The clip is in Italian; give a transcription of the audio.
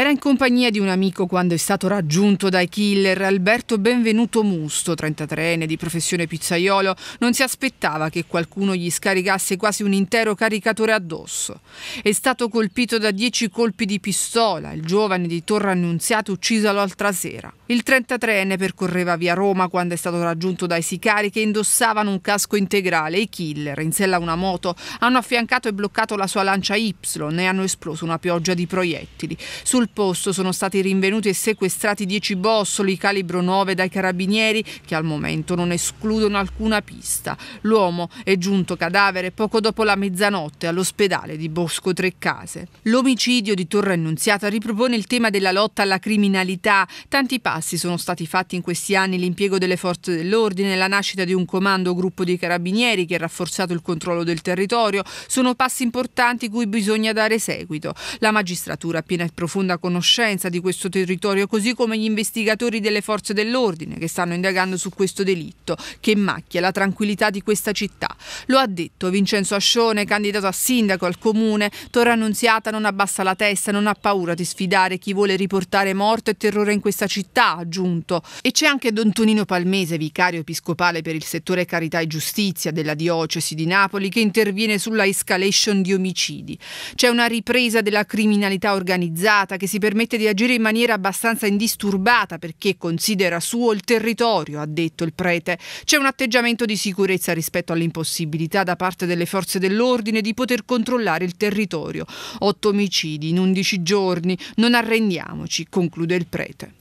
Era in compagnia di un amico quando è stato raggiunto dai killer. Alberto Benvenuto Musto, 33enne di professione pizzaiolo, non si aspettava che qualcuno gli scaricasse quasi un intero caricatore addosso. È stato colpito da dieci colpi di pistola. Il giovane di Torre Annunziato ucciso l'altra sera. Il 33enne percorreva via Roma quando è stato raggiunto dai sicari che indossavano un casco integrale. I killer, in sella una moto, hanno affiancato e bloccato la sua lancia Y e hanno esploso una pioggia di proiettili. Sul posto sono stati rinvenuti e sequestrati 10 bossoli calibro 9 dai carabinieri che al momento non escludono alcuna pista. L'uomo è giunto cadavere poco dopo la mezzanotte all'ospedale di Bosco Treccase. L'omicidio di Torre Annunziata ripropone il tema della lotta alla criminalità. Tanti passi sono stati fatti in questi anni, l'impiego delle forze dell'ordine, la nascita di un comando gruppo di carabinieri che ha rafforzato il controllo del territorio, sono passi importanti cui bisogna dare seguito. La magistratura piena e profonda conoscenza di questo territorio, così come gli investigatori delle forze dell'ordine che stanno indagando su questo delitto che macchia la tranquillità di questa città. Lo ha detto Vincenzo Ascione, candidato a sindaco al comune, Torre Annunziata non abbassa la testa, non ha paura di sfidare chi vuole riportare morte e terrore in questa città, ha aggiunto. E c'è anche Don Tonino Palmese, vicario episcopale per il settore carità e giustizia della diocesi di Napoli, che interviene sulla escalation di omicidi. C'è una ripresa della criminalità organizzata che si permette di agire in maniera abbastanza indisturbata perché considera suo il territorio, ha detto il prete. C'è un atteggiamento di sicurezza rispetto all'impossibilità da parte delle forze dell'ordine di poter controllare il territorio. Otto omicidi in undici giorni, non arrendiamoci, conclude il prete.